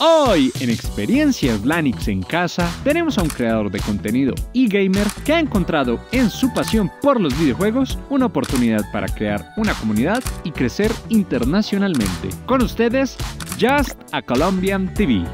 Hoy en Experiencias Lanix en casa tenemos a un creador de contenido y gamer que ha encontrado en su pasión por los videojuegos una oportunidad para crear una comunidad y crecer internacionalmente. Con ustedes, Just a Colombian TV.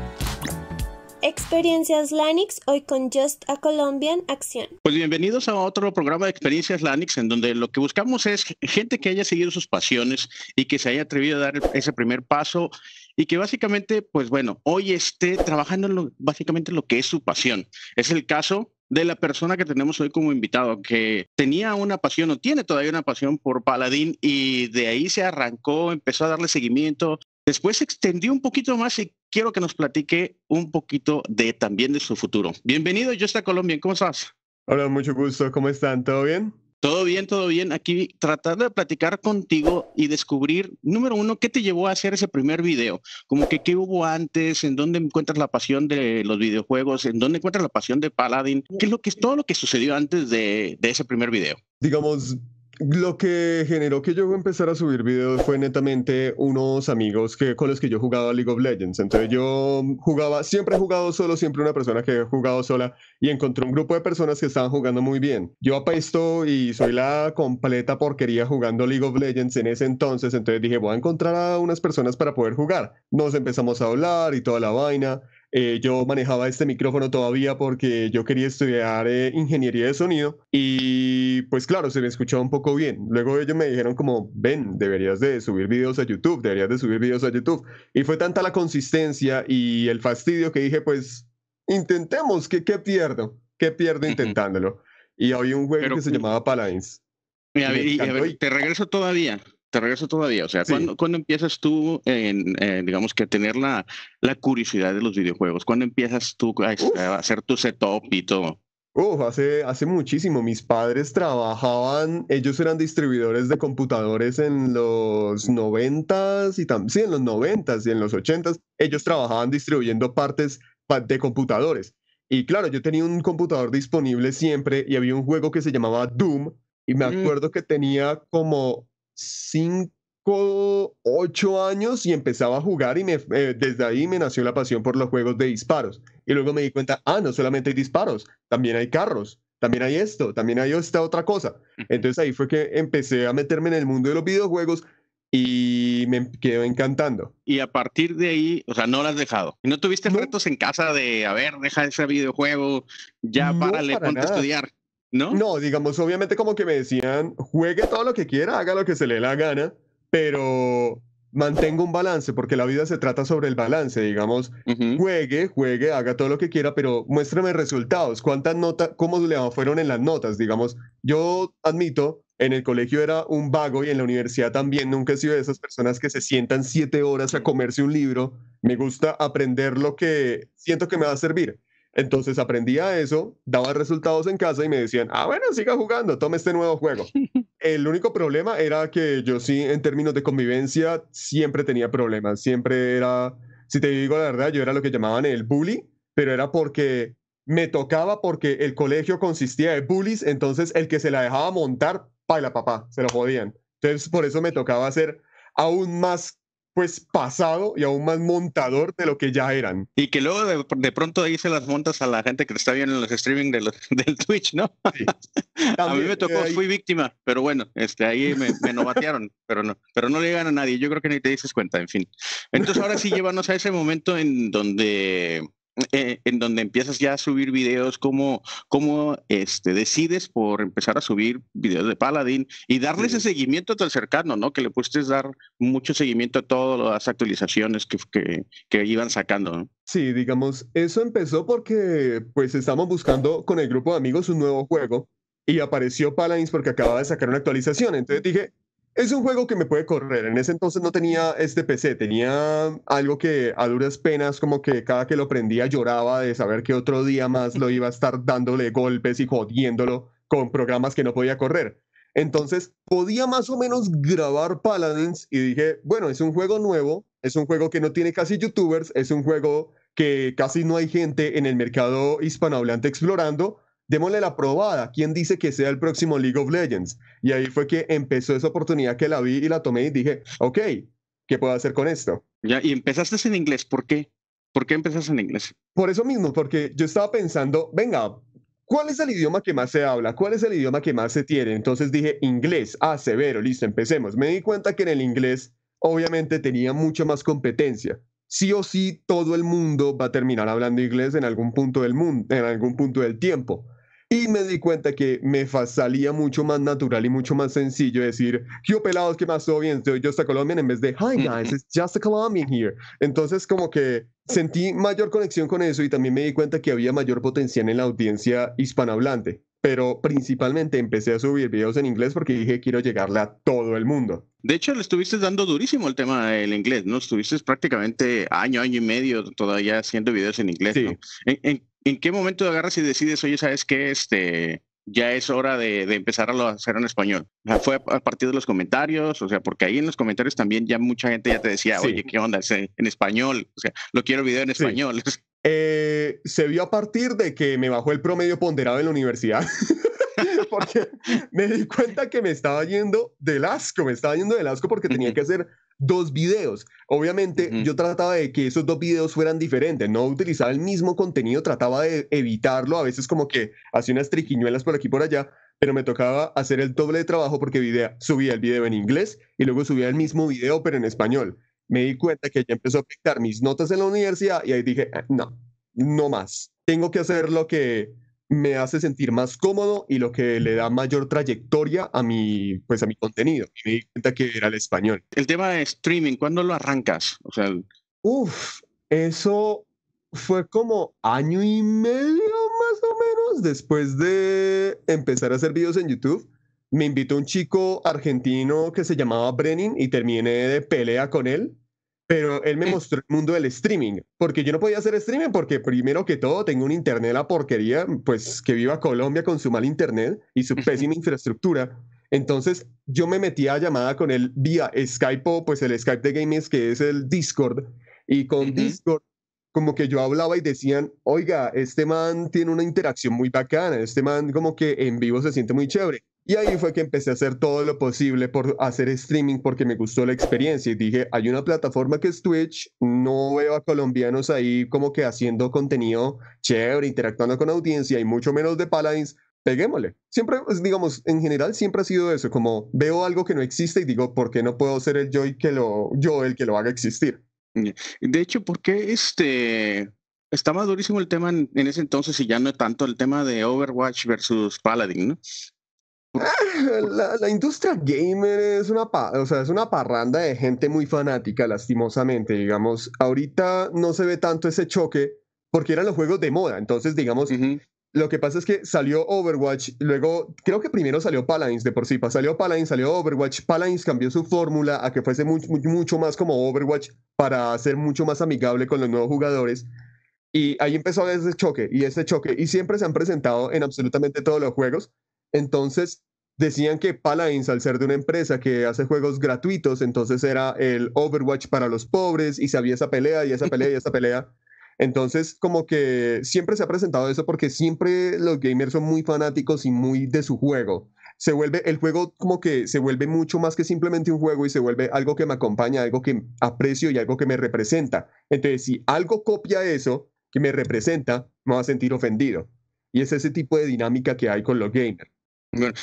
Experiencias Lanix, hoy con Just a Colombian Acción. Pues bienvenidos a otro programa de Experiencias Lanix, en donde lo que buscamos es gente que haya seguido sus pasiones y que se haya atrevido a dar ese primer paso y que básicamente, pues bueno, hoy esté trabajando en lo, básicamente lo que es su pasión. Es el caso de la persona que tenemos hoy como invitado, que tenía una pasión o tiene todavía una pasión por Paladín y de ahí se arrancó, empezó a darle seguimiento. Después se extendió un poquito más y quiero que nos platique un poquito de también de su futuro. Bienvenido, yo está Colombia, ¿cómo estás? Hola, mucho gusto, ¿cómo están? ¿Todo bien? Todo bien, todo bien. Aquí tratar de platicar contigo y descubrir, número uno, ¿qué te llevó a hacer ese primer video? Como que qué hubo antes, en dónde encuentras la pasión de los videojuegos, en dónde encuentras la pasión de Paladin, qué es lo que es todo lo que sucedió antes de ese primer video. Digamos, lo que generó que yo empezara a subir videos fue netamente unos amigos que, con los que yo jugaba League of Legends. Entonces yo jugaba, siempre he jugado solo, siempre una persona que he jugado sola y encontré un grupo de personas que estaban jugando muy bien. Yo apesto y soy la completa porquería jugando League of Legends en ese entonces. Entonces dije, voy a encontrar a unas personas para poder jugar. Nos empezamos a hablar y toda la vaina. Eh, yo manejaba este micrófono todavía porque yo quería estudiar eh, ingeniería de sonido y pues claro, se me escuchaba un poco bien. Luego ellos me dijeron como, ven, deberías de subir videos a YouTube, deberías de subir videos a YouTube. Y fue tanta la consistencia y el fastidio que dije, pues intentemos, ¿qué, pierdo? ¿Qué pierdo intentándolo? Y había un juego que se llamaba Paladins. y, te regreso todavía te regreso todavía. O sea, ¿cuándo, empiezas tú, en, eh, digamos que a tener la, curiosidad de los videojuegos? ¿Cuándo empiezas tú a, hacer tu setup y todo? Uf, hace, hace muchísimo. Mis padres trabajaban, ellos eran distribuidores de computadores en los noventas y también, sí, en los noventas y en los ochentas. Ellos trabajaban distribuyendo partes de computadores. Y claro, yo tenía un computador disponible siempre y había un juego que se llamaba Doom. Y me mm. acuerdo que tenía como 5, 8 años y empezaba a jugar y eh, desde ahí me nació la pasión por los juegos de disparos. Y luego me di cuenta, ah, no solamente hay disparos, también hay carros, también hay esto, también hay esta otra cosa. Entonces ahí fue que empecé a meterme en el mundo de los videojuegos y me quedó encantando. Y a partir de ahí, o sea, no lo has dejado. ¿No tuviste retos en casa de, a ver, deja ese videojuego, ya para ponte a estudiar? ¿No? digamos, obviamente como que me decían, juegue todo lo que quiera, haga lo que se le dé la gana, pero mantenga un balance, porque la vida se trata sobre el balance, digamos, juegue, juegue, haga todo lo que quiera, pero muéstrame resultados, cuántas notas, cómo le fueron en las notas, digamos. Yo admito, en el colegio era un vago y en la universidad también nunca he sido de esas personas que se sientan siete horas a comerse un libro. Me gusta aprender lo que siento que me va a servir. Entonces aprendía eso, daba resultados en casa y me decían, ah, bueno, siga jugando, tome este nuevo juego. El único problema era que yo sí, en términos de convivencia, siempre tenía problemas. Siempre era, si te digo la verdad, yo era lo que llamaban el bully, pero era porque me tocaba porque el colegio consistía de bullies, entonces el que se la dejaba montar, paila papá, se lo podían, Entonces por eso me tocaba ser aún más pues pasado y aún más montador de lo que ya eran. Y que luego de, pronto ahí se las montas a la gente que está viendo en los streaming de los, del Twitch, ¿no? a mí me tocó, eh, fui víctima, pero bueno, este, ahí me, me novatearon, pero no, pero no le llegan a nadie, yo creo que ni te dices cuenta, en fin. Entonces ahora sí llévanos a ese momento en donde eh, en donde empiezas ya a subir videos, cómo, este, decides por empezar a subir videos de Paladin y darle ese seguimiento tan cercano, ¿no? Que le pudiste dar mucho seguimiento a todas las actualizaciones que, iban sacando, Sí, digamos, eso empezó porque pues estamos buscando con el grupo de amigos un nuevo juego y apareció Paladins porque acababa de sacar una actualización. Entonces dije, es un juego que me puede correr. En ese entonces no tenía este PC, tenía algo que a duras penas, como que cada que lo prendía lloraba de saber que otro día más lo iba a estar dándole golpes y jodiéndolo con programas que no podía correr. Entonces podía más o menos grabar Paladins y dije, bueno, es un juego nuevo, es un juego que no tiene casi youtubers, es un juego que casi no hay gente en el mercado hispanohablante explorando, démosle la probada. ¿Quién dice que sea el próximo League of Legends? Y ahí fue que empezó esa oportunidad que la vi y la tomé y dije, ok, ¿qué puedo hacer con esto? Ya, y empezaste en inglés, ¿por qué? ¿Por qué empezaste en inglés? Por eso mismo, porque yo estaba pensando, venga, ¿cuál es el idioma que más se habla? ¿Cuál es el idioma que más se tiene? Entonces dije, inglés, ah, severo, listo, empecemos. Me di cuenta que en el inglés, obviamente, tenía mucha más competencia sí o sí todo el mundo va a terminar hablando inglés en algún punto del mundo, en algún punto del tiempo. Y me di cuenta que me salía mucho más natural y mucho más sencillo decir, yo pelados, que más? ¿Todo bien? Soy just a Colombian en vez de, hi mm, guys, mm. it's just a Colombian here. Entonces como que sentí mayor conexión con eso y también me di cuenta que había mayor potencial en la audiencia hispanohablante. Pero principalmente empecé a subir videos en inglés porque dije, quiero llegarle a todo el mundo. De hecho, le estuviste dando durísimo el tema del inglés, ¿no? Estuviste prácticamente año, año y medio todavía haciendo videos en inglés. Sí. ¿En qué momento agarras y decides, oye, sabes que este, ya es hora de, empezar a hacer en español? ¿Fue a partir de los comentarios? O sea, porque ahí en los comentarios también ya mucha gente ya te decía, oye, ¿qué onda? En español, o sea, lo quiero el video en español. Eh, se vio a partir de que me bajó el promedio ponderado en la universidad. porque me di cuenta que me estaba yendo del asco, me estaba yendo del asco porque tenía que hacer dos videos. Obviamente yo trataba de que esos dos videos fueran diferentes, no utilizaba el mismo contenido, trataba de evitarlo, a veces como que hacía unas triquiñuelas por aquí y por allá, pero me tocaba hacer el doble de trabajo porque subía el video en inglés y luego subía el mismo video pero en español. Me di cuenta que ya empezó a afectar mis notas en la universidad y ahí dije, ah, no, no más. Tengo que hacer lo que, me hace sentir más cómodo y lo que le da mayor trayectoria a mi, pues a mi contenido. Y me di cuenta que era el español. El tema de streaming, ¿cuándo lo arrancas? O sea, Uf, eso fue como año y medio más o menos después de empezar a hacer videos en YouTube. Me invitó un chico argentino que se llamaba Brenin y terminé de pelea con él pero él me mostró el mundo del streaming, porque yo no podía hacer streaming porque primero que todo tengo un internet la porquería, pues que viva Colombia con su mal internet y su pésima infraestructura. Entonces yo me metía a llamada con él vía Skype o pues el Skype de Games que es el Discord y con Discord como que yo hablaba y decían, oiga, este man tiene una interacción muy bacana, este man como que en vivo se siente muy chévere. Y ahí fue que empecé a hacer todo lo posible por hacer streaming porque me gustó la experiencia y dije, hay una plataforma que es Twitch, no veo a colombianos ahí como que haciendo contenido chévere, interactuando con audiencia y mucho menos de Paladins, peguémosle. Siempre, pues, digamos, en general siempre ha sido eso, como veo algo que no existe y digo, ¿por qué no puedo ser el yo, que lo, yo el que lo haga existir? Mm, de hecho, porque qué este... Estaba durísimo el tema en, ese entonces y ya no tanto el tema de Overwatch versus Paladin, ¿no? La, industria gamer es una, o sea, es una parranda de gente muy fanática, lastimosamente, digamos. Ahorita no se ve tanto ese choque porque eran los juegos de moda. Entonces, digamos, lo que pasa es que salió Overwatch, luego creo que primero salió Paladins de por sí, salió Paladins, salió Overwatch. Paladins cambió su fórmula a que fuese mucho más como Overwatch para ser mucho más amigable con los nuevos jugadores. Y ahí empezó ese choque y ese choque. Y siempre se han presentado en absolutamente todos los juegos. Entonces, decían que Paladins, al ser de una empresa que hace juegos gratuitos, entonces era el Overwatch para los pobres y se había esa pelea y esa pelea y esa pelea. Entonces, como que siempre se ha presentado eso porque siempre los gamers son muy fanáticos y muy de su juego. Se vuelve, el juego como que se vuelve mucho más que simplemente un juego y se vuelve algo que me acompaña, algo que aprecio y algo que me representa. Entonces, si algo copia eso, que me representa, me va a sentir ofendido. Y es ese tipo de dinámica que hay con los gamers.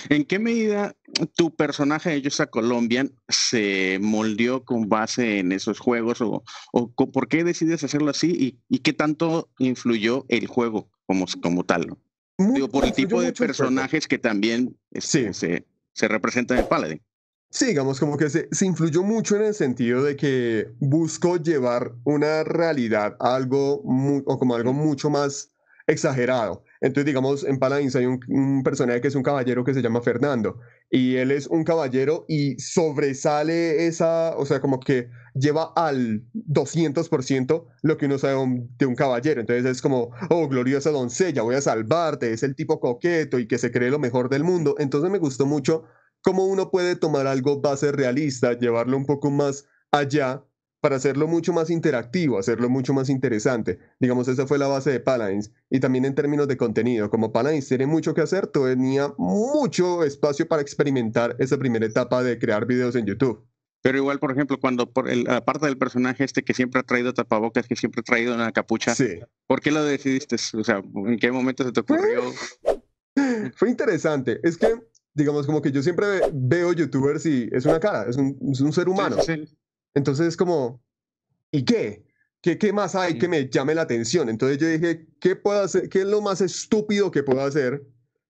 ¿En qué medida tu personaje de a Colombian se moldeó con base en esos juegos o, por qué decides hacerlo así y, qué tanto influyó el juego como, tal? por el tipo de personajes que también este, se, se representan en Paladin. Sí, digamos como que se, influyó mucho en el sentido de que buscó llevar una realidad algo o como algo mucho más exagerado. Entonces, digamos, en Paladins hay un, personaje que es un caballero que se llama Fernando. Y él es un caballero y sobresale esa, o sea, como que lleva al 200% lo que uno sabe de un caballero. Entonces es como, oh, gloriosa doncella, voy a salvarte. Es el tipo coqueto y que se cree lo mejor del mundo. Entonces me gustó mucho cómo uno puede tomar algo base realista, llevarlo un poco más allá para hacerlo mucho más interactivo, hacerlo mucho más interesante. Digamos, esa fue la base de Paladins. Y también en términos de contenido, como Paladins tiene mucho que hacer, tenía mucho espacio para experimentar esa primera etapa de crear videos en YouTube. Pero igual, por ejemplo, cuando por la parte del personaje este que siempre ha traído tapabocas, que siempre ha traído una capucha, ¿por qué lo decidiste? O sea, ¿en qué momento se te ocurrió? fue interesante. Es que digamos, como que yo siempre veo youtubers y es una cara, es un, ser humano. Entonces es como, ¿y qué? ¿Qué, más hay que me llame la atención? Entonces yo dije, ¿qué, puedo hacer? ¿qué es lo más estúpido que puedo hacer?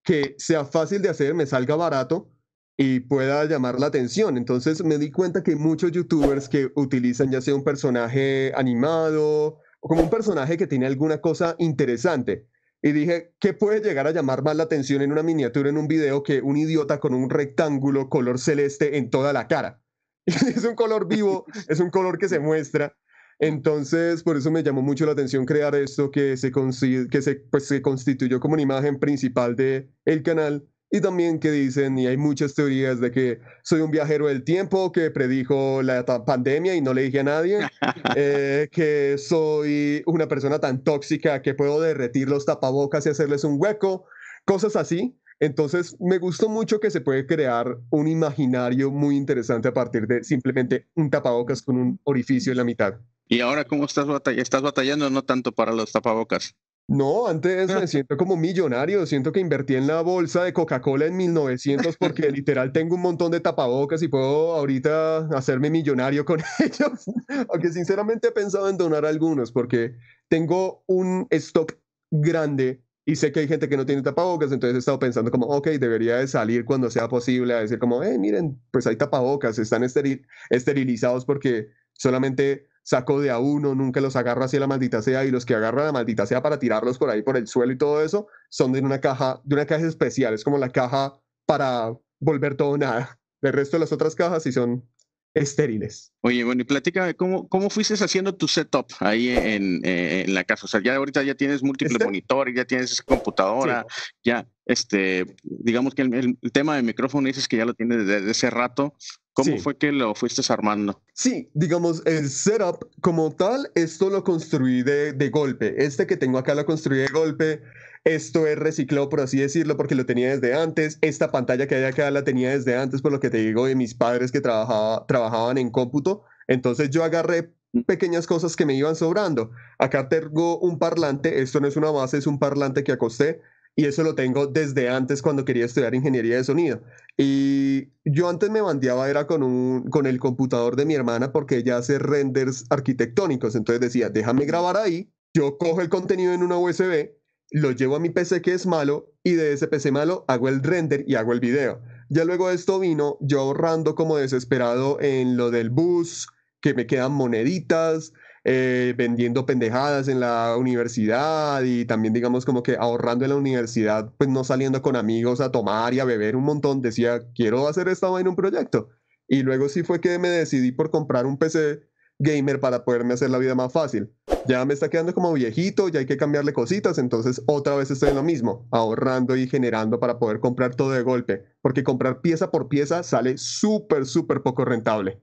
Que sea fácil de hacer, me salga barato y pueda llamar la atención. Entonces me di cuenta que muchos youtubers que utilizan ya sea un personaje animado o como un personaje que tiene alguna cosa interesante. Y dije, ¿qué puede llegar a llamar más la atención en una miniatura, en un video, que un idiota con un rectángulo color celeste en toda la cara? es un color vivo, es un color que se muestra. Entonces, por eso me llamó mucho la atención crear esto que se, que pues, se, constituyó como una imagen principal del el canal y también que dicen, y hay muchas teorías de que soy un viajero del tiempo que predijo la pandemia y no le dije a nadie, eh, que soy una persona tan tóxica que puedo derretir los tapabocas y hacerles un hueco, cosas así. Entonces, me gustó mucho que se puede crear un imaginario muy interesante a partir de simplemente un tapabocas con un orificio en la mitad. ¿Y ahora cómo estás, batallando? estás batallando? No tanto para los tapabocas. No, antes me siento como millonario, siento que invertí en la bolsa de Coca-Cola en 1900 porque literal tengo un montón de tapabocas y puedo ahorita hacerme millonario con ellos, aunque sinceramente he pensado en donar algunos porque tengo un stock grande y sé que hay gente que no tiene tapabocas, entonces he estado pensando como, ok, debería de salir cuando sea posible a decir como, hey, eh, miren, pues hay tapabocas, están esteril esterilizados porque solamente saco de a uno, nunca los agarro así la maldita sea, y los que agarran a la maldita sea para tirarlos por ahí por el suelo y todo eso, son de una caja, de una caja especial, es como la caja para volver todo nada. El resto de las otras cajas sí son estériles. Oye, bueno, y platícame, ¿cómo, cómo fuiste haciendo tu setup ahí en, eh, en la casa? O sea, ya ahorita ya tienes múltiples este monitores, ya tienes computadora, ya, este, digamos que el, tema de micrófono dices que ya lo tienes desde, ese rato. ¿Cómo fue que lo fuiste armando? Sí, digamos, el setup como tal, esto lo construí de, de golpe. Este que tengo acá lo construí de golpe esto es reciclado, por así decirlo, porque lo tenía desde antes, esta pantalla que hay acá la tenía desde antes, por lo que te digo, de mis padres que trabajaba, trabajaban en cómputo, entonces yo agarré pequeñas cosas que me iban sobrando. Acá tengo un parlante, esto no es una base, es un parlante que acosté, y eso lo tengo desde antes cuando quería estudiar ingeniería de sonido. Y yo antes me bandeaba era con, un, con el computador de mi hermana porque ella hace renders arquitectónicos, entonces decía, déjame grabar ahí, yo cojo el contenido en una USB, lo llevo a mi PC que es malo y de ese PC malo hago el render y hago el video. Ya luego esto vino yo ahorrando como desesperado en lo del bus, que me quedan moneditas, eh, vendiendo pendejadas en la universidad y también digamos como que ahorrando en la universidad, pues no saliendo con amigos a tomar y a beber un montón, decía, quiero hacer esta vaina un proyecto. Y luego sí fue que me decidí por comprar un PC gamer para poderme hacer la vida más fácil ya me está quedando como viejito, ya hay que cambiarle cositas, entonces otra vez estoy en lo mismo, ahorrando y generando para poder comprar todo de golpe, porque comprar pieza por pieza sale súper, súper poco rentable.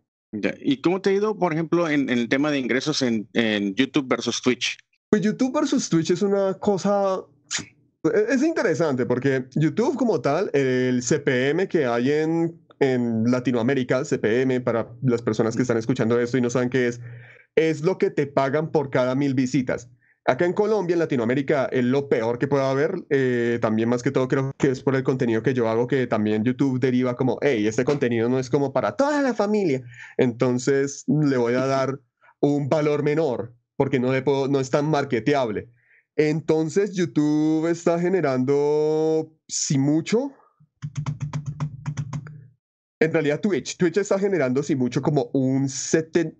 ¿Y cómo te ha ido, por ejemplo, en, el tema de ingresos en, YouTube versus Twitch? Pues YouTube versus Twitch es una cosa... E-, es interesante porque YouTube como tal, el CPM que hay en, en Latinoamérica, CPM, para las personas que están escuchando esto y no saben qué es, es lo que te pagan por cada mil visitas. Acá en Colombia, en Latinoamérica, es lo peor que pueda haber. Eh, también más que todo creo que es por el contenido que yo hago, que también YouTube deriva como, hey, este contenido no es como para toda la familia. Entonces le voy a dar un valor menor porque no, no es tan marketeable. Entonces YouTube está generando, si mucho, en realidad Twitch. Twitch está generando, si mucho, como un 70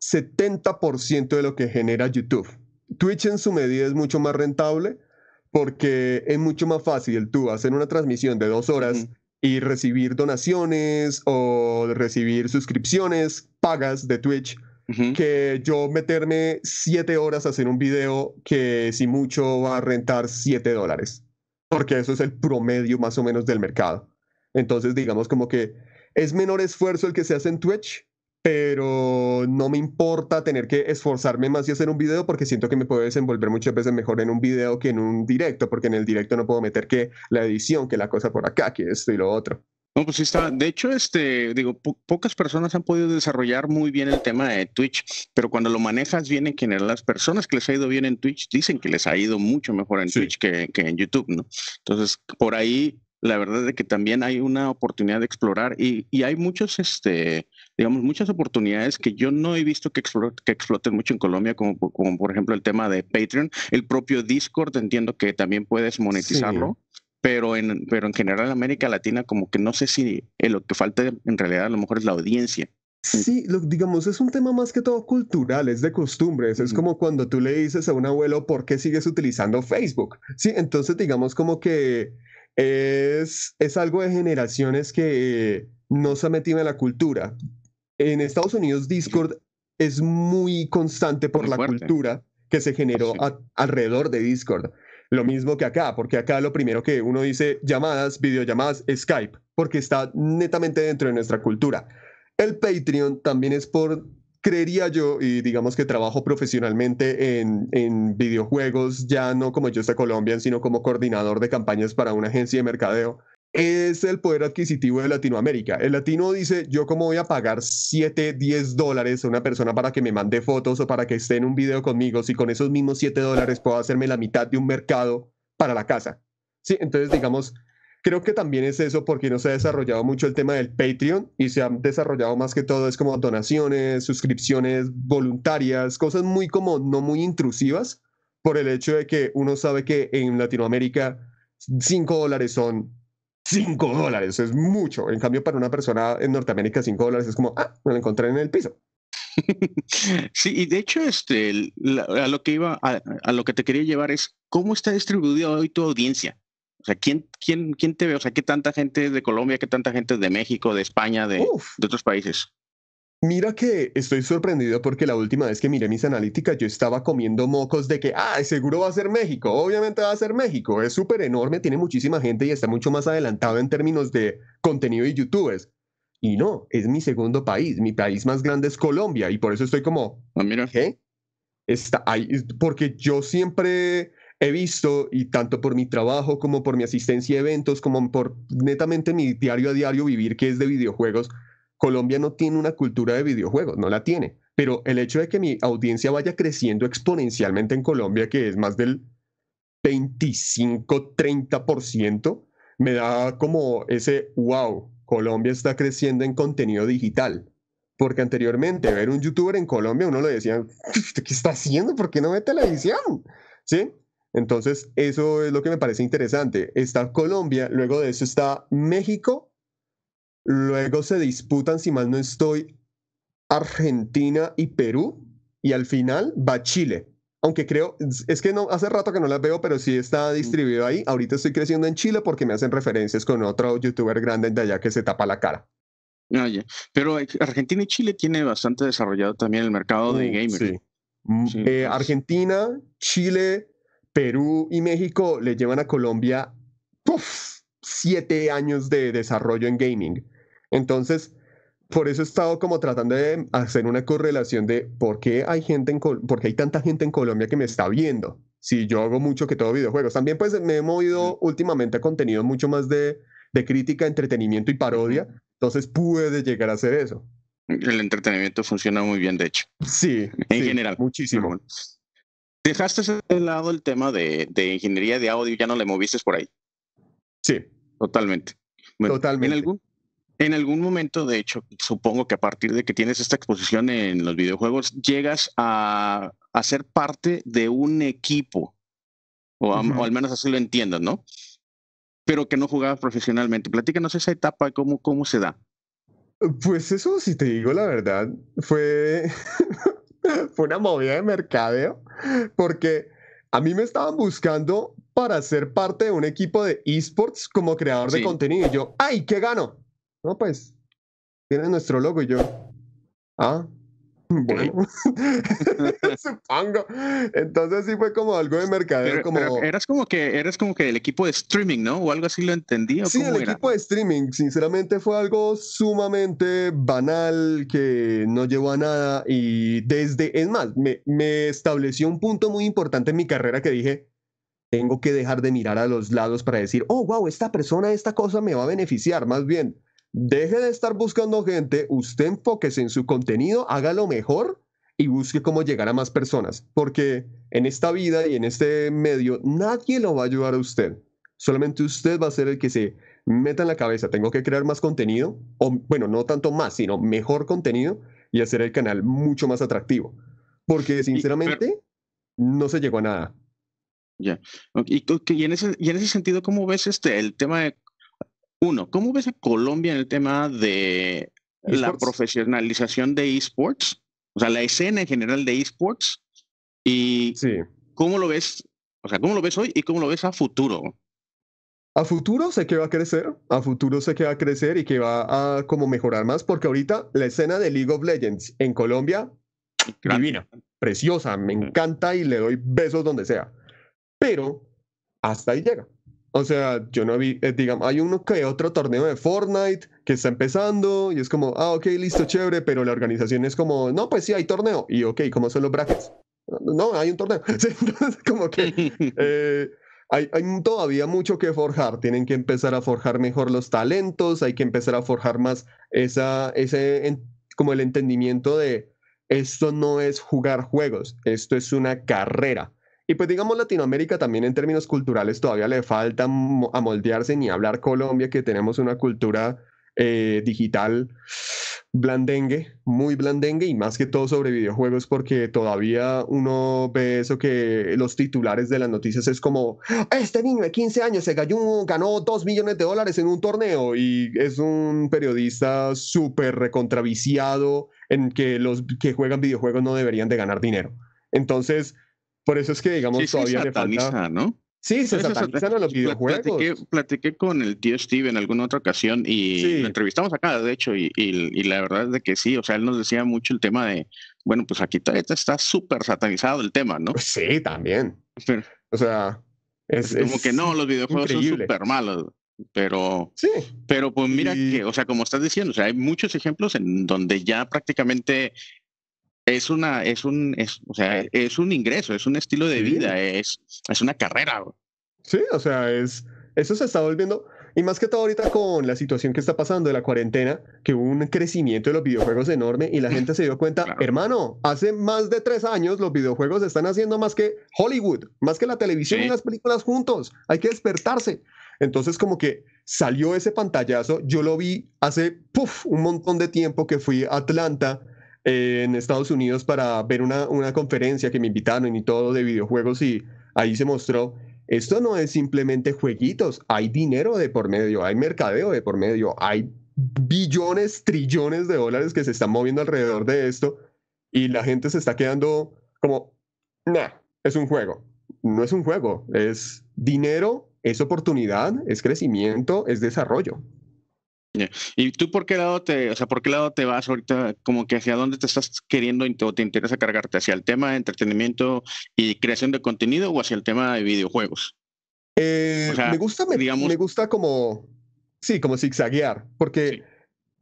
70% de lo que genera YouTube. Twitch en su medida es mucho más rentable porque es mucho más fácil tú hacer una transmisión de dos horas y recibir donaciones o recibir suscripciones pagas de Twitch que yo meterme siete horas a hacer un video que si mucho va a rentar siete dólares porque eso es el promedio más o menos del mercado. Entonces digamos como que es menor esfuerzo el que se hace en Twitch pero no me importa tener que esforzarme más y hacer un video porque siento que me puedo desenvolver muchas veces mejor en un video que en un directo, porque en el directo no puedo meter que la edición, que la cosa por acá, que esto y lo otro. No, pues está. De hecho, este, digo, pocas personas han podido desarrollar muy bien el tema de Twitch, pero cuando lo manejas bien en general, las personas que les ha ido bien en Twitch dicen que les ha ido mucho mejor en Twitch que, que, en YouTube, ¿no? Entonces, por ahí la verdad de que también hay una oportunidad de explorar y, y hay muchos, este, digamos, muchas oportunidades que yo no he visto que, que exploten mucho en Colombia, como, como, por ejemplo el tema de Patreon, el propio Discord, entiendo que también puedes monetizarlo. Pero en, pero en general en América Latina como que no sé si lo que falta en realidad a lo mejor es la audiencia. Mm. Sí, lo, digamos, es un tema más que todo cultural, es de costumbres, es mm. como cuando tú le dices a un abuelo, ¿por qué sigues utilizando Facebook? Sí, entonces digamos como que es, es algo de generaciones que eh, no se ha metido en la cultura. En Estados Unidos, Discord es muy constante por la cultura que se generó alrededor de Discord. Lo mismo que acá, porque acá lo primero que uno dice llamadas, videollamadas, Skype, porque está netamente dentro de nuestra cultura. El Patreon también es por creería yo, y digamos que trabajo profesionalmente en, videojuegos, ya no como yo soy Colombian, sino como coordinador de campañas para una agencia de mercadeo, es el poder adquisitivo de Latinoamérica. El latino dice, yo cómo voy a pagar 7, 10 dólares a una persona para que me mande fotos o para que esté en un video conmigo, si con esos mismos 7 dólares puedo hacerme la mitad de un mercado para la casa. Sí, entonces digamos, Creo que también es eso porque no se ha desarrollado mucho el tema del Patreon y se han desarrollado más que todo es como donaciones, suscripciones voluntarias, cosas muy como no muy intrusivas por el hecho de que uno sabe que en Latinoamérica 5 dólares son 5 dólares, es mucho. En cambio, para una persona en Norteamérica 5 dólares es como, ah, me lo encontré en el piso. Sí, y de hecho, este, a lo que iba, a, lo que te quería llevar es cómo está distribuida hoy tu audiencia. O sea, ¿quién, quién, quién te ve? O sea, ¿qué tanta gente es de Colombia, qué tanta gente es de México, de España, de, de otros países? Mira que estoy sorprendido porque la última vez que miré mis analíticas yo estaba comiendo mocos de que, ah, seguro va a ser México, obviamente va a ser México, es súper enorme, tiene muchísima gente y está mucho más adelantado en términos de contenido y youtubers. Y no, es mi segundo país, mi país más grande es Colombia y por eso estoy como, ah, mira. ¿qué? Está ahí, porque yo siempre he visto, y tanto por mi trabajo como por mi asistencia a eventos, como por netamente mi diario a diario vivir, que es de videojuegos, Colombia no tiene una cultura de videojuegos, no la tiene. Pero el hecho de que mi audiencia vaya creciendo exponencialmente en Colombia, que es más del 25-30%, me da como ese wow, Colombia está creciendo en contenido digital. Porque anteriormente ver un youtuber en Colombia uno le decía, ¿qué está haciendo? ¿Por qué no la edición? ¿Sí? Entonces, eso es lo que me parece interesante. Está Colombia, luego de eso está México, luego se disputan, si mal no estoy, Argentina y Perú, y al final va Chile. Aunque creo, es que no, hace rato que no las veo, pero sí está distribuido ahí. Ahorita estoy creciendo en Chile porque me hacen referencias con otro youtuber grande de allá que se tapa la cara. Oye, ah, pero eh, Argentina y Chile tiene bastante desarrollado también el mercado de mm, gamers. Mm, eh, Argentina, Chile, Perú y México le llevan a Colombia siete años de desarrollo en gaming. Entonces, por eso he estado como tratando de hacer una correlación de por qué hay gente en hay tanta gente en Colombia que me está viendo. Si yo hago mucho que todo videojuegos. También pues me he movido últimamente a contenido mucho más de, crítica, entretenimiento y parodia. Entonces puede llegar a hacer eso. El entretenimiento funciona muy bien, de hecho. Sí. En general. Muchísimo dejaste de lado el tema de, ingeniería de audio, ya no le moviste por ahí. Sí. Totalmente. Totalmente. En algún, en algún momento, de hecho, supongo que a partir de que tienes esta exposición en los videojuegos, llegas a, a ser parte de un equipo, o, o, al menos así lo entiendas, ¿no? Pero que no jugabas profesionalmente. Platícanos esa etapa, cómo, cómo se da. Pues eso, si te digo la verdad, fue fue una movida de mercadeo, porque a mí me estaban buscando para ser parte de un equipo de esports como creador de contenido. Y yo, ¡ay, qué gano! No, pues, tiene nuestro logo y yo. Ah, bueno, supongo. Entonces sí fue como algo de mercadeo. como... eras como que eres como que el equipo de streaming, ¿no? O algo así lo entendí. sí, el equipo de streaming. Sinceramente fue algo sumamente banal que no llevó a nada. Y desde, es más, me, me estableció un punto muy importante en mi carrera que dije, tengo que dejar de mirar a los lados para decir, oh, wow, esta persona, esta cosa me va a beneficiar. Más bien, Deje de estar buscando gente, usted enfóquese en su contenido, lo mejor y busque cómo llegar a más personas, porque en esta vida y en este medio nadie lo va a ayudar a usted. Solamente usted va a ser el que se meta en la cabeza, tengo que crear más contenido, o bueno, no tanto más, sino mejor contenido y hacer el canal mucho más atractivo. Porque sinceramente no se llegó a nada. Ya. Y, en ese, sentido, ¿cómo ves este, el tema de uno, ¿cómo ves a Colombia en el tema de la profesionalización de esports? O sea, la escena en general de esports. ¿Y cómo lo ves? O sea, ¿cómo lo ves hoy y cómo lo ves a futuro? A futuro sé que va a crecer, a futuro sé que va a crecer y que va a como mejorar más, porque ahorita la escena de League of Legends en Colombia, divina, preciosa, me encanta y le doy besos donde sea. Pero hasta ahí llega. O sea, yo no vi, eh, digamos, hay uno que otro torneo de Fortnite que está empezando y es como, ah, ok, listo, chévere, pero la organización es como, no, pues sí, hay torneo. Y ok, ¿cómo son los brackets? No, hay un torneo. Entonces, como que eh, hay, todavía mucho que forjar. Tienen que empezar a forjar mejor los talentos, hay que empezar a forjar más esa, ese, como el entendimiento de esto no es jugar juegos, esto es una carrera y pues digamos Latinoamérica también en términos culturales todavía le falta a moldearse ni hablar Colombia, que tenemos una cultura eh, digital blandengue, muy blandengue y más que todo sobre videojuegos porque todavía uno ve eso que los titulares de las noticias es como, este niño de 15 años se cayó, ganó 2 millones de dólares en un torneo y es un periodista súper recontraviciado en que los que juegan videojuegos no deberían de ganar dinero. Entonces, por eso es que, digamos, todavía le ¿no? Sí, se satanizan los videojuegos. Platiqué, con el tío Steve en alguna otra ocasión y lo entrevistamos acá, de hecho, y, la verdad es de que sí, o sea, él nos decía mucho el tema de, bueno, pues aquí este está súper satanizado el tema, ¿no? Pues sí, también. o sea, es, como que no, los videojuegos son súper malos. Pero, sí. pero pues mira que, o sea, como estás diciendo, o sea, hay muchos ejemplos en donde ya prácticamente es una, es un, sea, es un ingreso, es un estilo de vida, es, es una carrera. Sí, o sea, es, eso se está volviendo, y más que todo ahorita con la situación que está pasando de la cuarentena, que hubo un crecimiento de los videojuegos enorme y la mm, gente se dio cuenta, hermano, hace más de tres años los videojuegos están haciendo más que Hollywood, más que la televisión y las películas juntos, hay que despertarse. Entonces como que salió ese pantallazo, yo lo vi hace un montón de tiempo que fui a Atlanta eh, en Estados Unidos para ver una, una conferencia que me invitaron y todo de videojuegos y ahí se mostró esto no es simplemente jueguitos, hay dinero de por medio, hay mercadeo de por medio, hay billones, trillones de dólares que se están moviendo alrededor de esto y la gente se está quedando como, no, es un juego. No es un juego, es dinero, es oportunidad, es crecimiento, es desarrollo. ¿Y tú por qué lado te, o sea, por qué lado te vas ahorita, como que hacia dónde te estás queriendo o te interesa cargarte, hacia el tema de entretenimiento y creación de contenido o hacia el tema de videojuegos? Eh, me gusta, me, digamos, me gusta como, sí, como zigzaguear, porque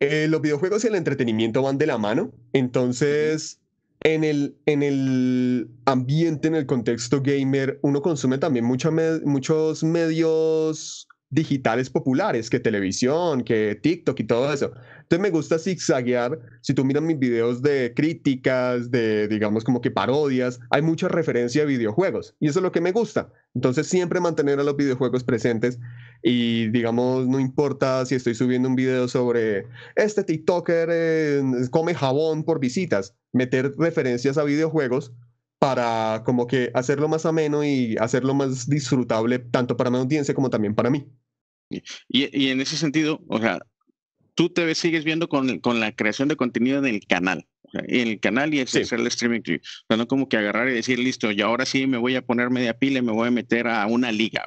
eh, los videojuegos y el entretenimiento van de la mano, entonces en el, en el ambiente, en el contexto gamer, uno consume también muchos medios digitales populares, que televisión, que TikTok y todo eso. Entonces me gusta zigzaguear. Si tú miras mis videos de críticas, de digamos como que parodias, hay mucha referencia a videojuegos y eso es lo que me gusta. Entonces siempre mantener a los videojuegos presentes y digamos no importa si estoy subiendo un video sobre este TikToker eh, come jabón por visitas, meter referencias a videojuegos para como que hacerlo más ameno y hacerlo más disfrutable tanto para mi audiencia como también para mí. Y, en ese sentido, o sea, tú te sigues viendo con, la creación de contenido en el canal, en el canal y hacer el streaming. O no como que agarrar y decir, listo, y ahora sí me voy a poner media pila y me voy a meter a una liga.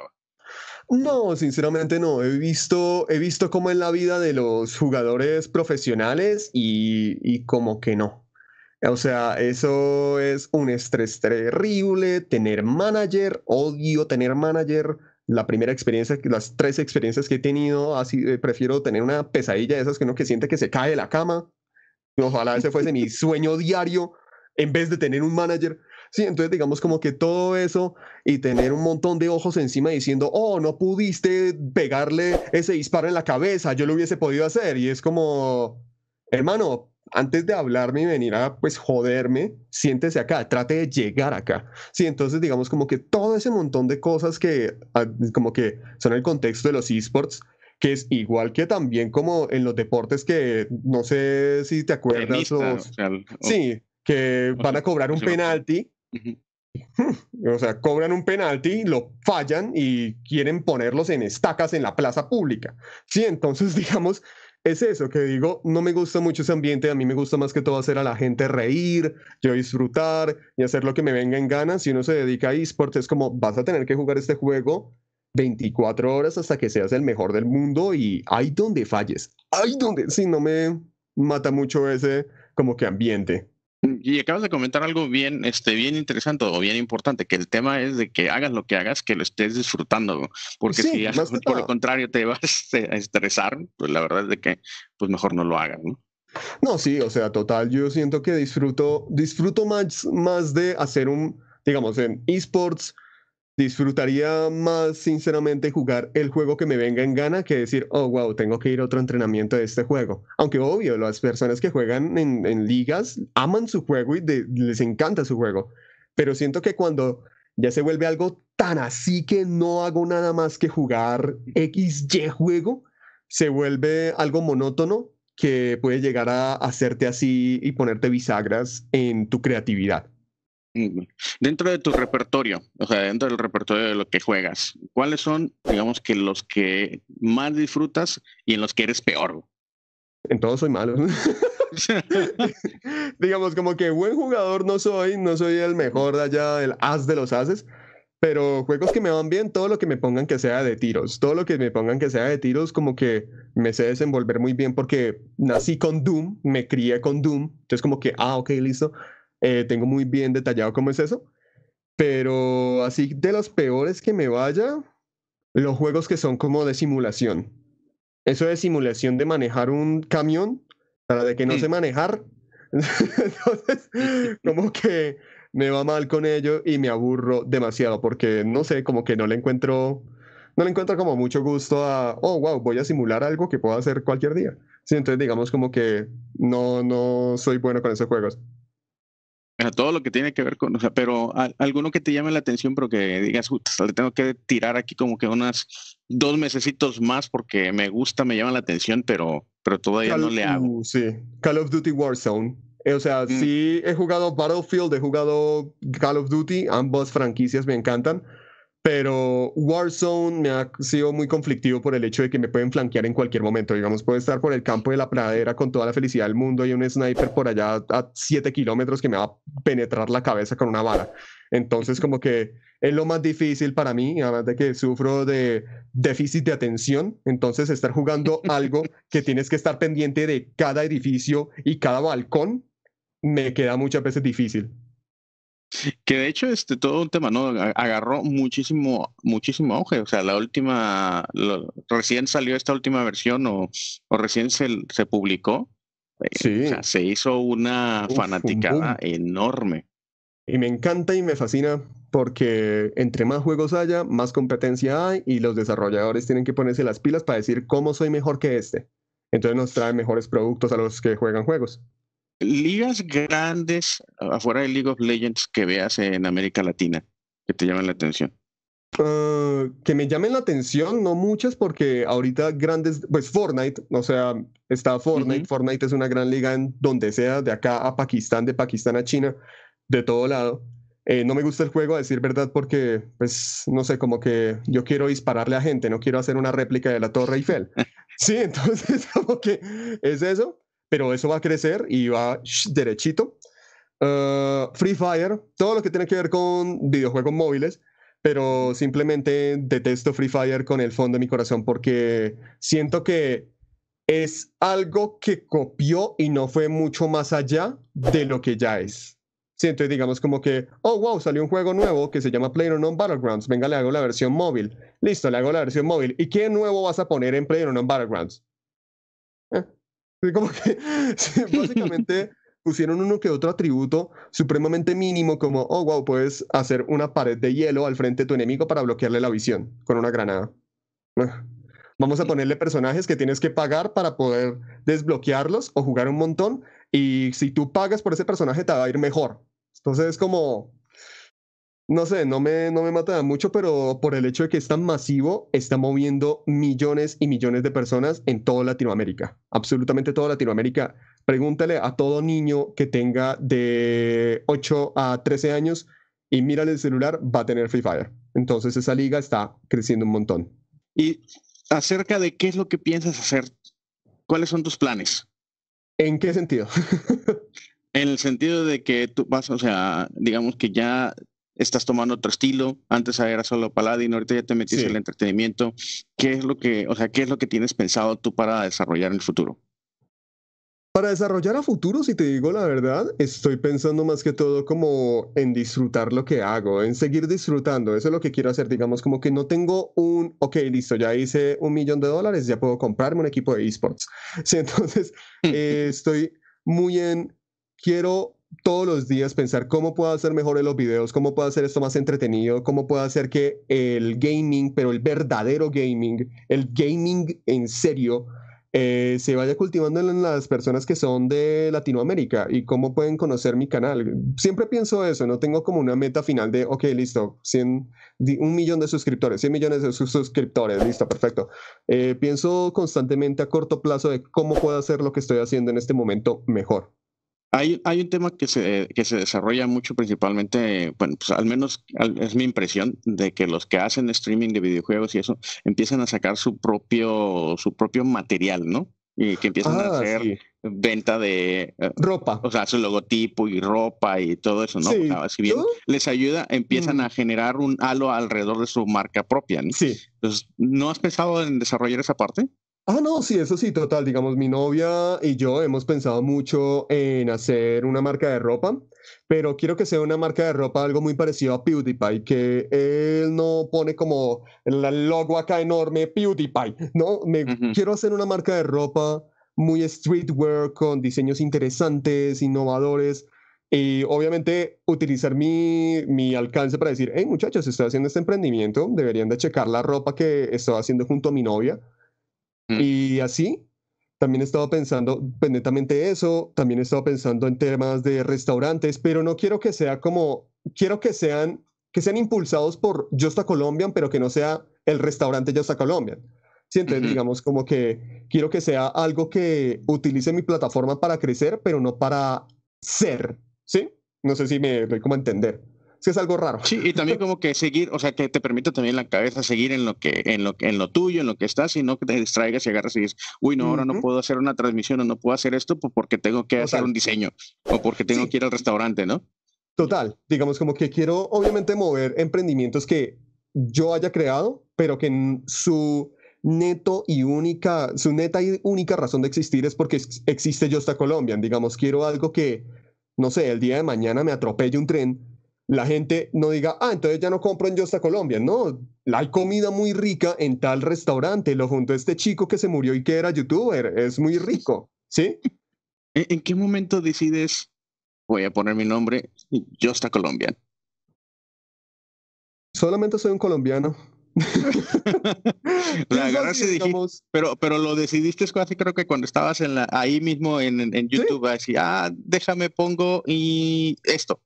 No, sinceramente no. He visto, he visto cómo es la vida de los jugadores profesionales y, y como que no. O sea, eso es un estrés terrible, tener manager, odio tener manager. La primera experiencia, las tres experiencias que he tenido, así, prefiero tener una pesadilla de esas que uno que siente que se cae de la cama. Ojalá ese fuese mi sueño diario en vez de tener un manager. Sí, entonces digamos como que todo eso y tener un montón de ojos encima diciendo, oh, no pudiste pegarle ese disparo en la cabeza, yo lo hubiese podido hacer. Y es como, hermano, antes de hablarme y venir a pues joderme, siéntese acá, trate de llegar acá. Sí, entonces digamos como que todo ese montón de cosas que ah, como que son el contexto de los esports, que es igual que también como en los deportes que no sé si te acuerdas o, sí, que van a cobrar un penalti. O sea, cobran un penalti, lo fallan y quieren ponerlos en estacas en la plaza pública. Sí, entonces digamos, es eso que digo, no me gusta mucho ese ambiente, a mí me gusta más que todo hacer a la gente reír, yo disfrutar y hacer lo que me venga en ganas. Si uno se dedica a esports es como, vas a tener que jugar este juego 24 horas hasta que seas el mejor del mundo y ahí donde falles, ahí donde, si no me mata mucho ese como que ambiente. Y acabas de comentar algo bien, este, bien interesante o bien importante, que el tema es de que hagas lo que hagas, que lo estés disfrutando, porque si por lo contrario te vas a estresar, pues la verdad es de que pues mejor no lo hagas, ¿no? No, sí, o sea, total, yo siento que disfruto, disfruto más, más de hacer un, digamos, en esports, disfrutaría más sinceramente jugar el juego que me venga en gana que decir, oh, wow, tengo que ir a otro entrenamiento de este juego. Aunque obvio, las personas que juegan en, ligas aman su juego y les encanta su juego. Pero siento que cuando ya se vuelve algo tan así que no hago nada más que jugar XY juego, se vuelve algo monótono que puede llegar a hacerte así y ponerte bisagras en tu creatividad. Dentro de tu repertorio, o sea, dentro del repertorio de lo que juegas, ¿cuáles son, digamos, que los que más disfrutas y en los que eres peor? En todos soy malo. digamos, como que buen jugador no soy, no soy el mejor de allá, el as de los ases pero juegos que me van bien, todo lo que me pongan que sea de tiros, todo lo que me pongan que sea de tiros, como que me sé desenvolver muy bien porque nací con Doom, me crié con Doom, entonces como que, ah, ok, listo eh, tengo muy bien detallado cómo es eso. Pero así de los peores que me vaya, los juegos que son como de simulación. Eso de simulación de manejar un camión, para de que no sé manejar. Entonces, como que me va mal con ello y me aburro demasiado porque no sé, como que no le encuentro, no le encuentro como mucho gusto a, oh, wow, voy a simular algo que puedo hacer cualquier día. Sí, entonces digamos como que no, no soy bueno con esos juegos todo lo que tiene que ver con, o sea, pero alguno que te llame la atención, pero que digas, le tengo que tirar aquí como que unas dos mesecitos más porque me gusta, me llama la atención, pero, pero todavía no le hago. Mm, sí, Call of Duty Warzone. Eh, o sea, mm. sí he jugado Battlefield, he jugado Call of Duty, ambas franquicias me encantan pero Warzone me ha sido muy conflictivo por el hecho de que me pueden flanquear en cualquier momento. Digamos, puedo estar por el campo de la pradera con toda la felicidad del mundo y un sniper por allá a 7 kilómetros que me va a penetrar la cabeza con una bala. Entonces, como que es lo más difícil para mí, además de que sufro de déficit de atención. Entonces, estar jugando algo que tienes que estar pendiente de cada edificio y cada balcón me queda muchas veces difícil. Que de hecho, este, todo un tema, ¿no? Agarró muchísimo, muchísimo auge. O sea, la última, recién salió esta última versión o, recién se, se publicó. Sí. Eh, o sea, se hizo una fanaticada enorme. Y me encanta y me fascina porque entre más juegos haya, más competencia hay y los desarrolladores tienen que ponerse las pilas para decir cómo soy mejor que este. Entonces nos trae mejores productos a los que juegan juegos ligas grandes afuera de League of Legends que veas en América Latina que te llamen la atención. Ah, que me llamen la atención, no muchas, porque ahorita grandes, pues Fortnite, o sea, está Fortnite, Fortnite es una gran liga en donde sea, de acá a Pakistán, de Pakistán a China, de todo lado. Eh, no me gusta el juego, a decir verdad, porque, pues, no sé, como que yo quiero dispararle a gente, no quiero hacer una réplica de la Torre Eiffel. sí, entonces, como que es eso pero eso va a crecer y va derechito. Ah, Free Fire, todo lo que tiene que ver con videojuegos móviles, pero simplemente detesto Free Fire con el fondo de mi corazón porque siento que es algo que copió y no fue mucho más allá de lo que ya es. Siento digamos como que, oh, wow, salió un juego nuevo que se llama PlayerUnknown Battlegrounds. Venga, le hago la versión móvil. Listo, le hago la versión móvil. ¿Y qué nuevo vas a poner en PlayerUnknown Battlegrounds? Como que básicamente pusieron uno que otro atributo supremamente mínimo, como, oh, wow, puedes hacer una pared de hielo al frente de tu enemigo para bloquearle la visión con una granada. Ah, vamos a ponerle personajes que tienes que pagar para poder desbloquearlos o jugar un montón. Y si tú pagas por ese personaje, te va a ir mejor. Entonces es como, no sé, no me, no me mata mucho, pero por el hecho de que es tan masivo, está moviendo millones y millones de personas en toda Latinoamérica, absolutamente toda Latinoamérica. Pregúntale a todo niño que tenga de 8 a 13 años y mírale el celular, va a tener Free Fire. Entonces esa liga está creciendo un montón. Y acerca de qué es lo que piensas hacer, ¿cuáles son tus planes? ¿En qué sentido? en el sentido de que tú vas, o sea, digamos que ya estás tomando otro estilo, antes era solo paladín, ahorita ya te metiste en el entretenimiento. ¿Qué es lo que, o sea, qué es lo que tienes pensado tú para desarrollar en el futuro? Para desarrollar a futuro, si te digo la verdad, estoy pensando más que todo como en disfrutar lo que hago, en seguir disfrutando. Eso es lo que quiero hacer, digamos, como que no tengo un, ok, listo, ya hice un millón de dólares, ya puedo comprarme un equipo de esports. Sí, entonces, eh, estoy muy en, quiero todos los días pensar cómo puedo hacer mejor en los videos, cómo puedo hacer esto más entretenido, cómo puedo hacer que el gaming, pero el verdadero gaming, el gaming en serio, eh, se vaya cultivando en las personas que son de Latinoamérica y cómo pueden conocer mi canal. Siempre pienso eso, no tengo como una meta final de, ok, listo, 100, un millón de suscriptores, 100 millones de suscriptores, listo, perfecto. Eh, pienso constantemente a corto plazo de cómo puedo hacer lo que estoy haciendo en este momento mejor. Hay, un tema que se, desarrolla mucho principalmente, bueno, pues al menos es mi impresión de que los que hacen streaming de videojuegos y eso empiezan a sacar su propio, su propio material, ¿no? Y que empiezan a ah, hacer venta de eh, ropa. O sea, su logotipo y ropa y todo eso, ¿no? si bien les ayuda, empiezan mm. a generar un halo alrededor de su marca propia, ¿no? Sí. Entonces, ¿no has pensado en desarrollar esa parte? Ah, no, sí, eso sí, total. Digamos, mi novia y yo hemos pensado mucho en hacer una marca de ropa, pero quiero que sea una marca de ropa algo muy parecido a PewDiePie, que él no pone como el logo acá enorme PewDiePie, ¿no? Me, Quiero hacer una marca de ropa muy streetwear, con diseños interesantes, innovadores, y obviamente utilizar mi, mi, alcance para decir, hey muchachos, estoy haciendo este emprendimiento, deberían de checar la ropa que estoy haciendo junto a mi novia. Y así, también estaba pensando pendientemente pues, eso, también estaba pensando en temas de restaurantes, pero no quiero que sea como, quiero que sean, que sean impulsados por Justa Colombian, pero que no sea el restaurante Justa Colombian. Siento, digamos, como que quiero que sea algo que utilice mi plataforma para crecer, pero no para ser, ¿sí? No sé si me doy como a entender que es algo raro. Sí, y también como que seguir, o sea, que te permite también la cabeza seguir en lo que, en lo, en lo tuyo, en lo que estás, y no que te distraigas y agarras y dices, uy, no, ahora no puedo hacer una transmisión o no puedo hacer esto porque tengo que hacer un diseño o porque tengo que ir al restaurante, ¿no? Total, digamos como que quiero obviamente mover emprendimientos que yo haya creado, pero que su neto y única, su neta y única razón de existir es porque existe Yosta Colombian. Digamos, quiero algo que, no sé, el día de mañana me atropelle un tren la gente no diga, ah, entonces ya no compro en Yosta Colombia. No, hay comida muy rica en tal restaurante. Lo junto a este chico que se murió y que era youtuber. Es muy rico, ¿sí? ¿En, qué momento decides, voy a poner mi nombre, Yosta Colombia? Solamente soy un colombiano. la y pero, pero lo decidiste casi creo que cuando estabas en ahí mismo en, YouTube, así, ah, déjame pongo y esto.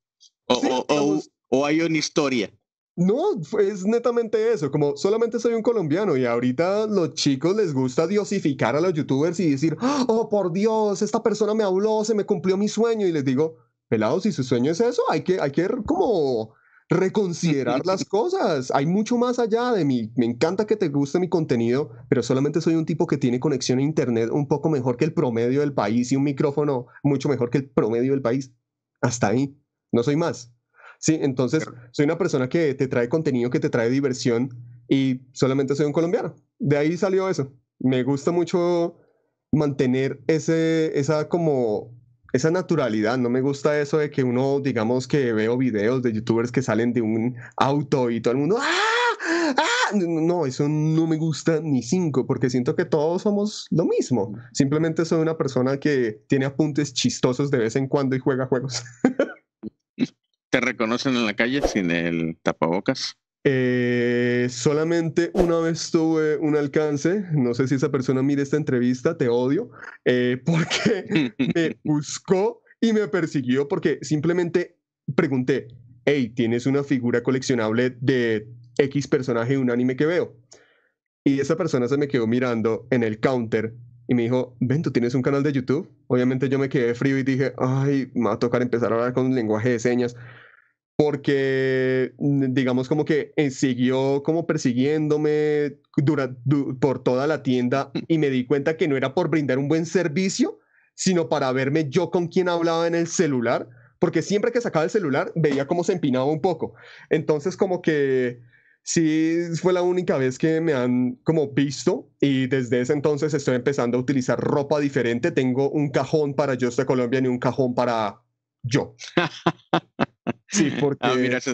O, hay una historia. No, es netamente eso, como solamente soy un colombiano y ahorita los chicos les gusta diosificar a los youtubers y decir, ¡Ah! oh por Dios, esta persona me habló, se me cumplió mi sueño y les digo, pelado si su sueño es eso, hay que, hay que como reconsiderar las cosas, hay mucho más allá de mí, me encanta que te guste mi contenido, pero solamente soy un tipo que tiene conexión a internet un poco mejor que el promedio del país y un micrófono mucho mejor que el promedio del país, hasta ahí no soy más. Sí, entonces soy una persona que te trae contenido, que te trae diversión y solamente soy un colombiano. De ahí salió eso. Me gusta mucho mantener ese, esa como esa naturalidad, no me gusta eso de que uno, digamos que veo videos de youtubers que salen de un auto y todo el mundo, ¡ah! ah". No, eso no me gusta ni cinco, porque siento que todos somos lo mismo. Simplemente soy una persona que tiene apuntes chistosos de vez en cuando y juega juegos. ¿Te reconocen en la calle sin el tapabocas? Eh, solamente una vez tuve un alcance, no sé si esa persona mire esta entrevista, te odio, eh, porque me buscó y me persiguió porque simplemente pregunté, hey, ¿tienes una figura coleccionable de X personaje de un anime que veo? Y esa persona se me quedó mirando en el counter y me dijo, ven, ¿tú tienes un canal de YouTube? Obviamente yo me quedé frío y dije, ay, me va a tocar empezar a hablar con un lenguaje de señas porque digamos como que eh, siguió como persiguiéndome por toda la tienda mm. y me di cuenta que no era por brindar un buen servicio, sino para verme yo con quien hablaba en el celular, porque siempre que sacaba el celular veía cómo se empinaba un poco. Entonces como que sí fue la única vez que me han como visto y desde ese entonces estoy empezando a utilizar ropa diferente. Tengo un cajón para Yo de Colombia y un cajón para yo. Sí, porque... Ah, mira, esa,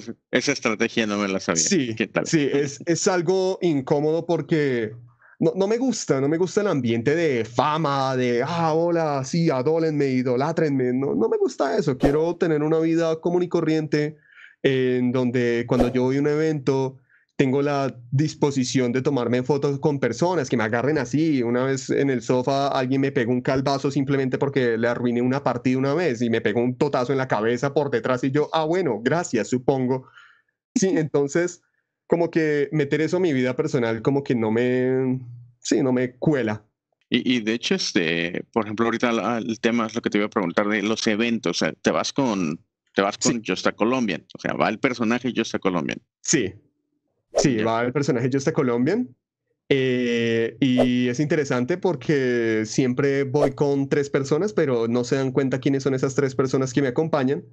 estrategia no me la sabía. Sí, tal? sí es, es algo incómodo porque no, no, me gusta, no me gusta el ambiente de fama, de, ah, hola, sí, adólenme, idolátenme. No, no me gusta eso. Quiero tener una vida común y corriente en donde cuando yo voy a un evento tengo la disposición de tomarme fotos con personas que me agarren así. Una vez en el sofá alguien me pegó un calvazo simplemente porque le arruiné una partida una vez y me pegó un totazo en la cabeza por detrás y yo, ah, bueno, gracias, supongo. Sí, entonces como que meter eso en mi vida personal como que no me, sí, no me cuela. Y, de hecho, este, por ejemplo, ahorita el tema es lo que te iba a preguntar de los eventos. O sea, te vas con, te vas con sí. Just a Colombian. O sea, va el personaje Just a Colombian. Sí. Sí, va el personaje Just a Colombian. Eh, y es interesante porque siempre voy con tres personas, pero no se dan cuenta quiénes son esas tres personas que me acompañan,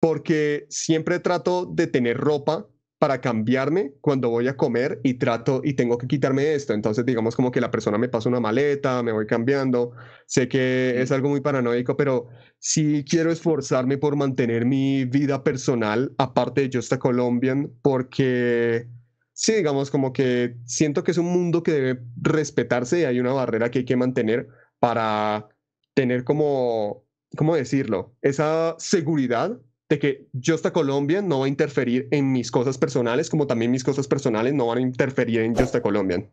porque siempre trato de tener ropa para cambiarme cuando voy a comer y trato y tengo que quitarme esto. Entonces, digamos como que la persona me pasa una maleta, me voy cambiando. Sé que es algo muy paranoico, pero sí quiero esforzarme por mantener mi vida personal aparte de Justa Colombian porque sí, digamos como que siento que es un mundo que debe respetarse y hay una barrera que hay que mantener para tener como ¿cómo decirlo? Esa seguridad de que Justa Colombia no va a interferir en mis cosas personales, como también mis cosas personales no van a interferir en Justa Colombia.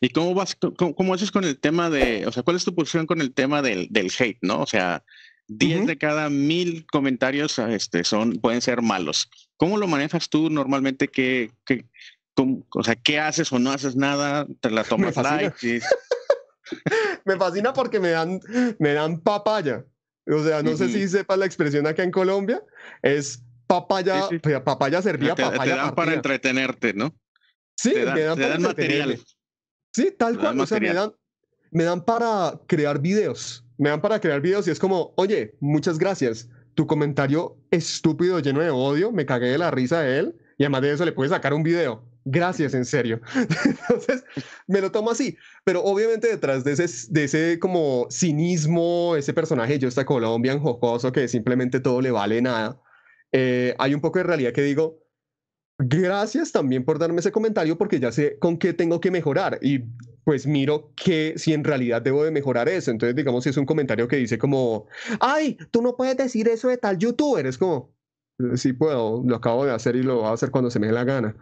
¿Y cómo vas, cómo, haces con el tema de, o sea, cuál es tu posición con el tema del, del hate, no? O sea, 10 de cada mil comentarios este, son, pueden ser malos. ¿Cómo lo manejas tú normalmente? ¿Qué, o sea, ¿qué haces o no haces nada? ¿Te la tomas me me fascina porque me dan, me dan papaya. O sea, no sé si sepas la expresión acá en Colombia, es papaya, pues, papaya servía, para entretenerte, ¿no? Sí, me dan, Sí, tal cual. O sea, me me dan para crear videos. Me dan para crear videos y es como, oye, muchas gracias. Tu comentario estúpido, lleno de odio, me cagué de la risa de él. Y además de eso le puedes sacar un video gracias, en serio. Entonces, me lo tomo así. Pero obviamente detrás de ese, de ese como cinismo, ese personaje, yo esta Colombia jocoso que simplemente todo le vale nada, eh, hay un poco de realidad que digo, gracias también por darme ese comentario porque ya sé con qué tengo que mejorar y pues miro que si en realidad debo de mejorar eso. Entonces, digamos, si es un comentario que dice como, ay, tú no puedes decir eso de tal youtuber, es como... Sí puedo, lo acabo de hacer y lo voy a hacer cuando se me dé la gana.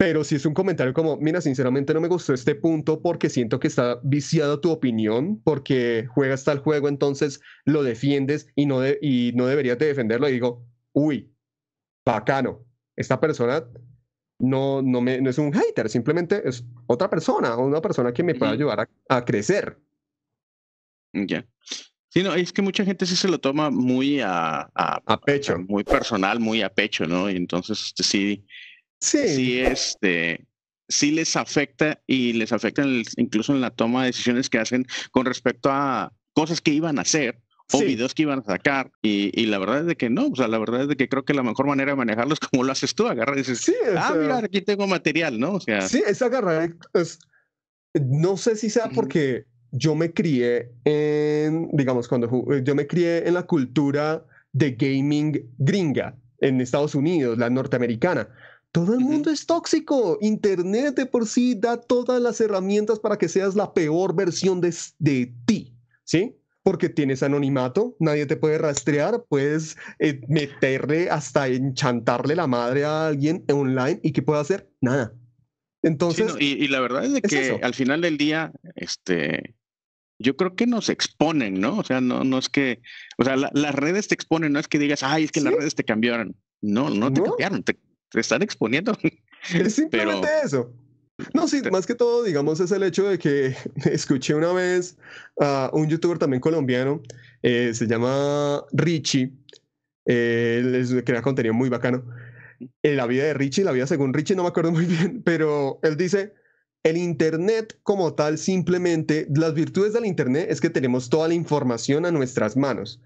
Pero si es un comentario como, mira, sinceramente no me gustó este punto porque siento que está viciado tu opinión, porque juegas tal juego, entonces lo defiendes y no, y no deberías de defenderlo. Y digo, uy, bacano, esta persona no, no, me, no es un hater, simplemente es otra persona, una persona que me pueda ayudar a, crecer. Ya. Sí, no, es que mucha gente sí se lo toma muy a, a, pecho. muy personal, muy a pecho, ¿no? Y entonces este, sí, sí. este, sí les afecta y les afecta incluso en la toma de decisiones que hacen con respecto a cosas que iban a hacer o videos que iban a sacar. Y, y, la verdad es de que no, o sea, la verdad es de que creo que la mejor manera de manejarlos es como lo haces tú, agarras y dices, ah, mira, aquí tengo material, ¿no? O sea, sí, es agarrar. no sé si sea porque yo me crié en, digamos, cuando eh, yo me crié en la cultura de gaming gringa en Estados Unidos, la norteamericana. Todo el mundo es tóxico. Internet de por sí da todas las herramientas para que seas la peor versión de, ti, ¿sí? Porque tienes anonimato, nadie te puede rastrear, puedes eh, meterle hasta enchantarle la madre a alguien online y ¿qué pueda hacer? Nada. Entonces... y, la verdad es que al final del día, este, yo creo que nos exponen, ¿no? O sea, no, no es que, o sea, las redes te exponen, no es que digas, ay, es que las redes te cambiaron. No, no te cambiaron, te, se están exponiendo. Es simplemente eso. No, sí, más que todo, digamos, es el hecho de que escuché una vez a un youtuber también colombiano, eh, se llama Richie, eh, crea contenido muy bacano. la vida de Richie, la vida según Richie, no me acuerdo muy bien, pero él dice, el Internet como tal, simplemente, las virtudes del Internet es que tenemos toda la información a nuestras manos.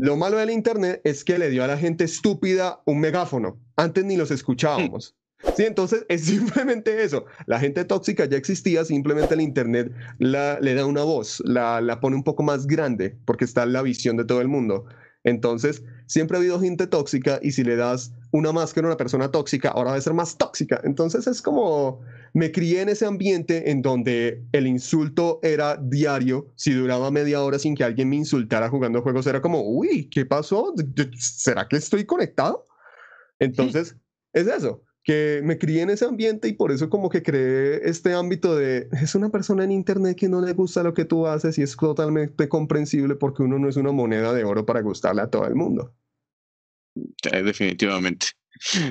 Lo malo del Internet es que le dio a la gente estúpida un megáfono. Antes ni los escuchábamos. Sí, entonces es simplemente eso. La gente tóxica ya existía, simplemente el Internet la, le da una voz, la, la pone un poco más grande porque está la visión de todo el mundo. Entonces, siempre ha habido gente tóxica y si le das una máscara a una persona tóxica, ahora va a ser más tóxica. Entonces es como, me crié en ese ambiente en donde el insulto era diario, si duraba media hora sin que alguien me insultara jugando juegos, era como, uy, ¿qué pasó? ¿Será que estoy conectado? Entonces, es eso que me crié en ese ambiente y por eso como que creé este ámbito de es una persona en internet que no le gusta lo que tú haces y es totalmente comprensible porque uno no es una moneda de oro para gustarle a todo el mundo. definitivamente.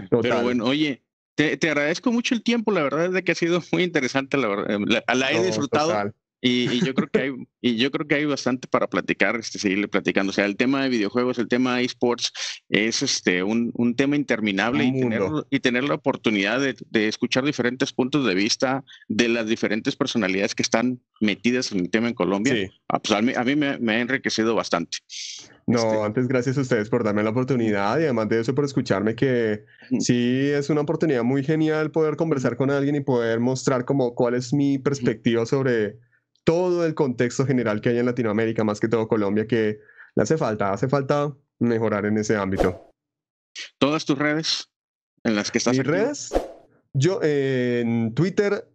Pero bueno, oye, te, agradezco mucho el tiempo, la verdad es de que ha sido muy interesante, la verdad, eh, la, he disfrutado. Y, yo creo que hay, y yo creo que hay bastante para platicar, este, seguirle platicando. O sea, el tema de videojuegos, el tema de esports, es este un, un tema interminable y, tener, y tener, la oportunidad de, de, escuchar diferentes puntos de vista de las diferentes personalidades que están metidas en el tema en Colombia. Sí. Ah, pues, a mí, me, ha enriquecido bastante. No, este antes gracias a ustedes por darme la oportunidad y además de eso por escucharme que sí es una oportunidad muy genial poder conversar con alguien y poder mostrar como cuál es mi perspectiva sobre todo el contexto general que hay en Latinoamérica, más que todo Colombia, que le hace falta, hace falta mejorar en ese ámbito. ¿Todas tus redes en las que estás? Mis redes, yo en Twitter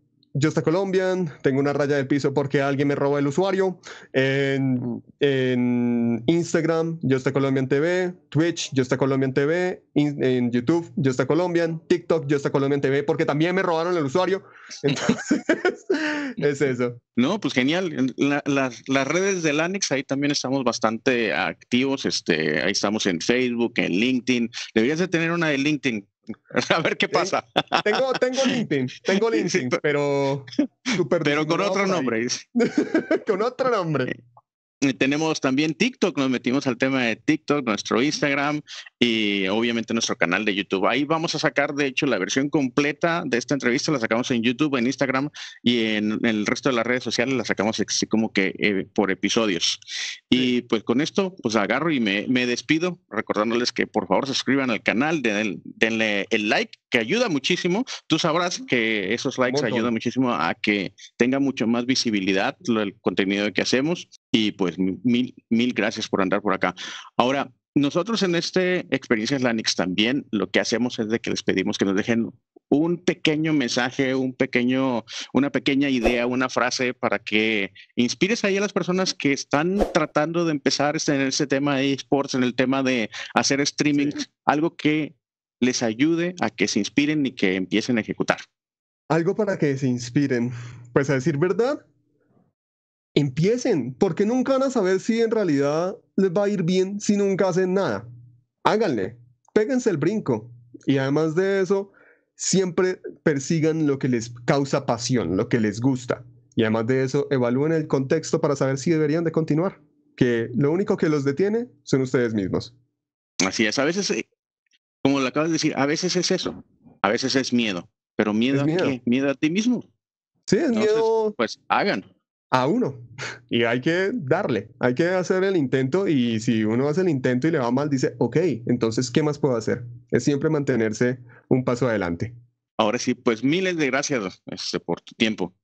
está Colombian, tengo una raya del piso porque alguien me roba el usuario. En, Instagram. Instagram, está Colombian TV, Twitch, yo está Colombian TV, en YouTube, yo está Colombian, TikTok, está Colombian TV, porque también me robaron el usuario. Entonces, es eso. No, pues genial. las, redes del anex ahí también estamos bastante activos. Este, ahí estamos en Facebook, en LinkedIn. Deberías de tener una de LinkedIn A ver qué pasa. Tengo, tengo LinkedIn, tengo LinkedIn, pero. Pero con otro nombre. con otro nombre tenemos también TikTok, nos metimos al tema de TikTok, nuestro Instagram y obviamente nuestro canal de YouTube. Ahí vamos a sacar, de hecho, la versión completa de esta entrevista, la sacamos en YouTube, en Instagram y en, el resto de las redes sociales, la sacamos así como que eh, por episodios. Y pues con esto, pues agarro y me, me, despido, recordándoles que por favor se suscriban al canal, denle el like que ayuda muchísimo. Tú sabrás que esos likes ayudan muchísimo a que tenga mucho más visibilidad el contenido que hacemos. Y pues mil, mil gracias por andar por acá. Ahora, nosotros en este Experiencias Lanix también lo que hacemos es de que les pedimos que nos dejen un pequeño mensaje, un pequeño, una pequeña idea, una frase para que inspires ahí a las personas que están tratando de empezar este, en ese tema de esports, en el tema de hacer streaming, algo que les ayude a que se inspiren y que empiecen a ejecutar. Algo para que se inspiren. Pues a decir verdad, empiecen, porque nunca van a saber si en realidad les va a ir bien si nunca hacen nada. Háganle, péguense el brinco. Y además de eso, siempre persigan lo que les causa pasión, lo que les gusta. Y además de eso, evalúen el contexto para saber si deberían de continuar, que lo único que los detiene son ustedes mismos. Así es, a veces eh, acabas de decir, a veces es eso, a veces es miedo, pero miedo, a qué? Miedo a ti mismo. Sí, es miedo. Pues hagan. A uno. Y hay que darle, hay que hacer el intento y si uno hace el intento y le va mal, dice, ok, entonces, ¿qué más puedo hacer? Es siempre mantenerse un paso adelante. Ahora sí, pues miles de gracias este, por tu tiempo.